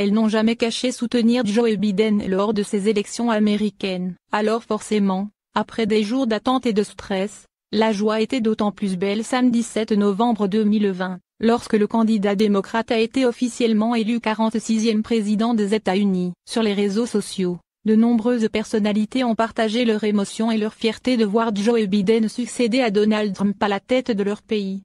elles n'ont jamais caché soutenir Joe Biden lors de ces élections américaines. Alors forcément, après des jours d'attente et de stress, la joie était d'autant plus belle samedi 7 novembre 2020, lorsque le candidat démocrate a été officiellement élu 46e président des États-Unis. Sur les réseaux sociaux, de nombreuses personnalités ont partagé leur émotion et leur fierté de voir Joe Biden succéder à Donald Trump à la tête de leur pays.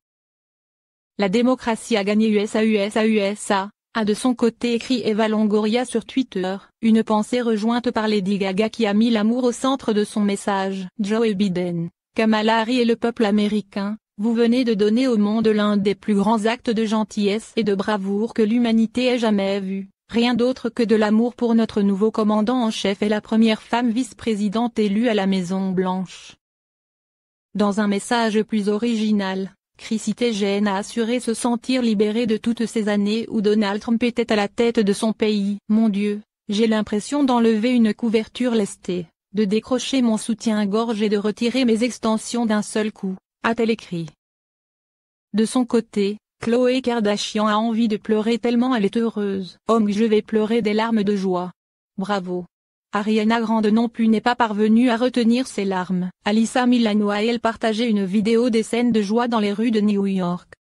La démocratie a gagné USA USA USA, a de son côté écrit Eva Longoria sur Twitter. Une pensée rejointe par Lady Gaga qui a mis l'amour au centre de son message. Joe Biden, Kamala Harris et le peuple américain, vous venez de donner au monde l'un des plus grands actes de gentillesse et de bravoure que l'humanité ait jamais vu. Rien d'autre que de l'amour pour notre nouveau commandant en chef et la première femme vice-présidente élue à la Maison Blanche. Dans un message plus original, gêne a assuré se sentir libéré de toutes ces années où Donald Trump était à la tête de son pays. Mon Dieu, j'ai l'impression d'enlever une couverture lestée, de décrocher mon soutien-gorge et de retirer mes extensions d'un seul coup, a-t-elle écrit. De son côté, Chloé Kardashian a envie de pleurer tellement elle est heureuse. Homme, je vais pleurer des larmes de joie. Bravo. Ariana Grande non plus n'est pas parvenue à retenir ses larmes. Alissa Milano a elle partagé une vidéo des scènes de joie dans les rues de New York.